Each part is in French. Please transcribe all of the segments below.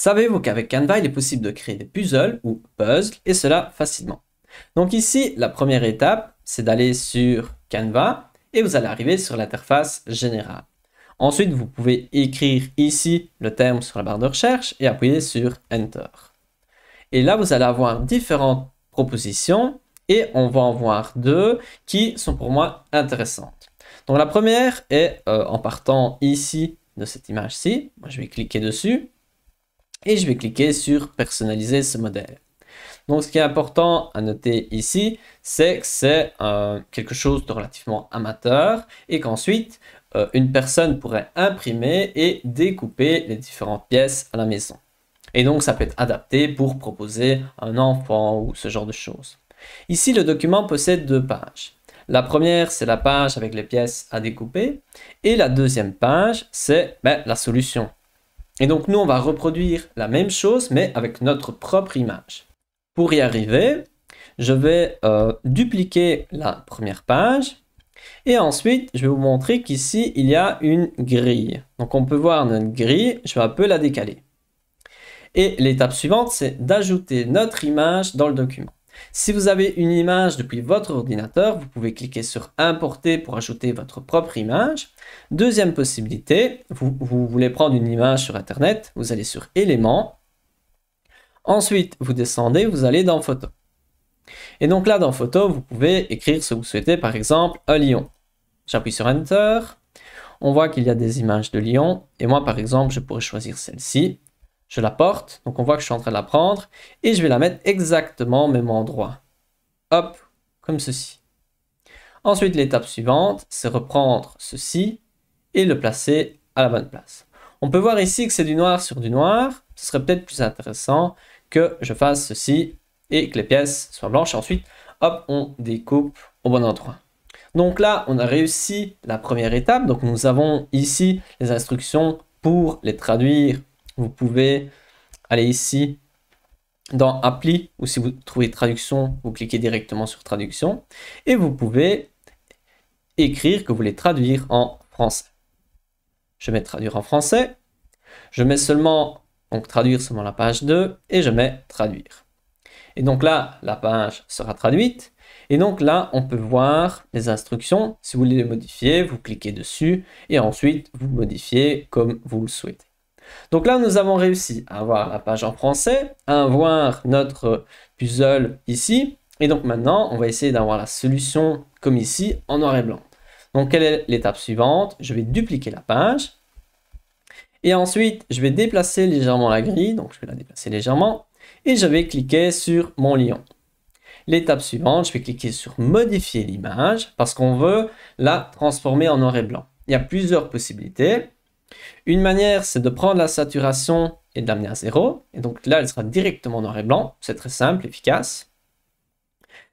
Savez-vous qu'avec Canva, il est possible de créer des puzzles ou puzzles, et cela facilement Donc ici, la première étape, c'est d'aller sur Canva, et vous allez arriver sur l'interface générale. Ensuite, vous pouvez écrire ici le terme sur la barre de recherche et appuyer sur Enter. Et là, vous allez avoir différentes propositions et on va en voir deux qui sont pour moi intéressantes. Donc la première est euh, en partant ici de cette image-ci, je vais cliquer dessus et je vais cliquer sur personnaliser ce modèle. Donc ce qui est important à noter ici, c'est que c'est euh, quelque chose de relativement amateur et qu'ensuite euh, une personne pourrait imprimer et découper les différentes pièces à la maison. Et donc ça peut être adapté pour proposer un enfant ou ce genre de choses. Ici le document possède deux pages. La première, c'est la page avec les pièces à découper. Et la deuxième page, c'est ben, la solution. Et donc nous, on va reproduire la même chose, mais avec notre propre image. Pour y arriver, je vais euh, dupliquer la première page. Et ensuite, je vais vous montrer qu'ici, il y a une grille. Donc on peut voir notre grille, je vais un peu la décaler. Et l'étape suivante, c'est d'ajouter notre image dans le document. Si vous avez une image depuis votre ordinateur, vous pouvez cliquer sur Importer pour ajouter votre propre image. Deuxième possibilité, vous, voulez prendre une image sur Internet, vous allez sur Éléments. Ensuite, vous descendez, vous allez dans Photo. Et donc là, dans Photo, vous pouvez écrire ce que vous souhaitez, par exemple, un lion. J'appuie sur Enter. On voit qu'il y a des images de lions Et moi, par exemple, je pourrais choisir celle-ci. Je la porte, donc on voit que je suis en train de la prendre, et je vais la mettre exactement au même endroit. Hop, comme ceci. Ensuite, l'étape suivante, c'est reprendre ceci et le placer à la bonne place. On peut voir ici que c'est du noir sur du noir. Ce serait peut-être plus intéressant que je fasse ceci et que les pièces soient blanches. ensuite, hop, on découpe au bon endroit. Donc là, on a réussi la première étape. Donc nous avons ici les instructions pour les traduire vous pouvez aller ici dans appli ou si vous trouvez traduction, vous cliquez directement sur traduction et vous pouvez écrire que vous voulez traduire en français. Je mets traduire en français. Je mets seulement donc traduire seulement la page 2 et je mets traduire. Et donc là, la page sera traduite. Et donc là, on peut voir les instructions. Si vous voulez les modifier, vous cliquez dessus et ensuite vous modifiez comme vous le souhaitez. Donc là, nous avons réussi à avoir la page en français, à avoir notre puzzle ici. Et donc maintenant, on va essayer d'avoir la solution comme ici, en noir et blanc. Donc quelle est l'étape suivante Je vais dupliquer la page. Et ensuite, je vais déplacer légèrement la grille. Donc je vais la déplacer légèrement. Et je vais cliquer sur mon lion. L'étape suivante, je vais cliquer sur modifier l'image parce qu'on veut la transformer en noir et blanc. Il y a plusieurs possibilités. Une manière, c'est de prendre la saturation et de l'amener à zéro. Et donc là, elle sera directement noir et blanc. C'est très simple, efficace.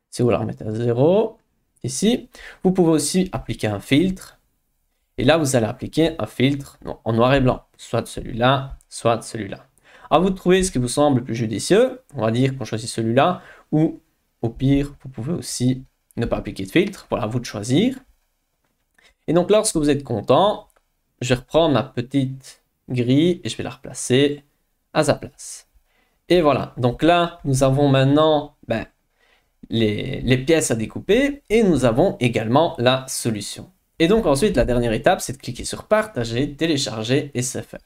Si vous la remettez à zéro, ici, vous pouvez aussi appliquer un filtre. Et là, vous allez appliquer un filtre en noir et blanc, soit celui-là, soit celui-là. À vous de trouver ce qui vous semble le plus judicieux. On va dire qu'on choisit celui-là, ou au pire, vous pouvez aussi ne pas appliquer de filtre. Voilà, à vous de choisir. Et donc, lorsque vous êtes content, je reprends ma petite grille et je vais la replacer à sa place. Et voilà, donc là, nous avons maintenant ben, les, pièces à découper et nous avons également la solution. Et donc ensuite, la dernière étape, c'est de cliquer sur partager, télécharger et c'est fait.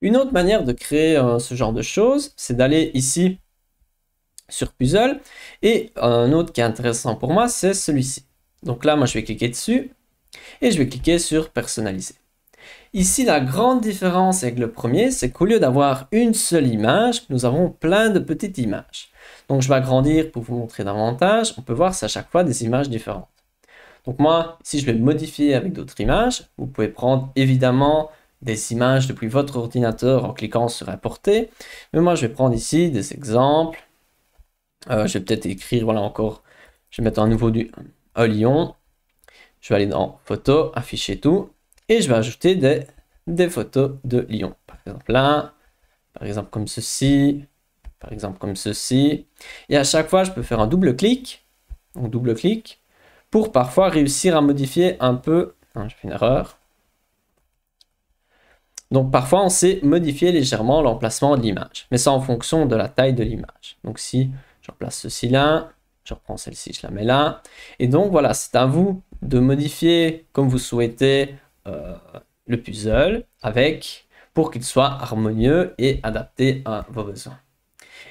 Une autre manière de créer euh, ce genre de choses, c'est d'aller ici sur puzzle et un autre qui est intéressant pour moi, c'est celui-ci. Donc là, moi, je vais cliquer dessus et je vais cliquer sur personnaliser. Ici, la grande différence avec le premier, c'est qu'au lieu d'avoir une seule image, nous avons plein de petites images. Donc, je vais agrandir pour vous montrer davantage. On peut voir, c'est à chaque fois des images différentes. Donc moi, si je vais modifier avec d'autres images, vous pouvez prendre évidemment des images depuis votre ordinateur en cliquant sur importer. Mais moi, je vais prendre ici des exemples. Euh, je vais peut-être écrire, voilà encore, je vais mettre à nouveau du, lion. Je vais aller dans Photos, afficher tout. Et je vais ajouter des, photos de Lyon. Par exemple là, par exemple comme ceci, par exemple comme ceci. Et à chaque fois, je peux faire un double clic, donc double clic, pour parfois réussir à modifier un peu. je fais une erreur. Donc parfois, on sait modifier légèrement l'emplacement de l'image, mais ça en fonction de la taille de l'image. Donc si je place ceci là, je reprends celle-ci, je la mets là. Et donc voilà, c'est à vous de modifier comme vous souhaitez euh, le puzzle avec pour qu'il soit harmonieux et adapté à vos besoins.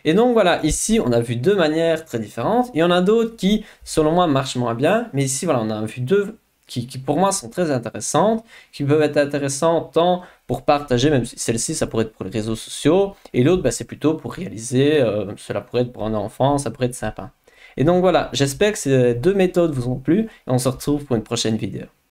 Et donc voilà, ici on a vu deux manières très différentes. Il y en a d'autres qui, selon moi, marchent moins bien, mais ici voilà, on a vu deux qui, pour moi sont très intéressantes, qui peuvent être intéressantes tant pour partager, même si celle-ci ça pourrait être pour les réseaux sociaux, et l'autre bah, c'est plutôt pour réaliser, euh, cela pourrait être pour un enfant, ça pourrait être sympa. Et donc voilà, j'espère que ces deux méthodes vous ont plu et on se retrouve pour une prochaine vidéo.